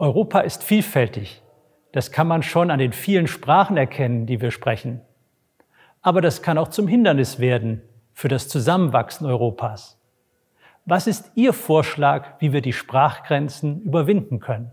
Europa ist vielfältig. Das kann man schon an den vielen Sprachen erkennen, die wir sprechen. Aber das kann auch zum Hindernis werden für das Zusammenwachsen Europas. Was ist Ihr Vorschlag, wie wir die Sprachgrenzen überwinden können?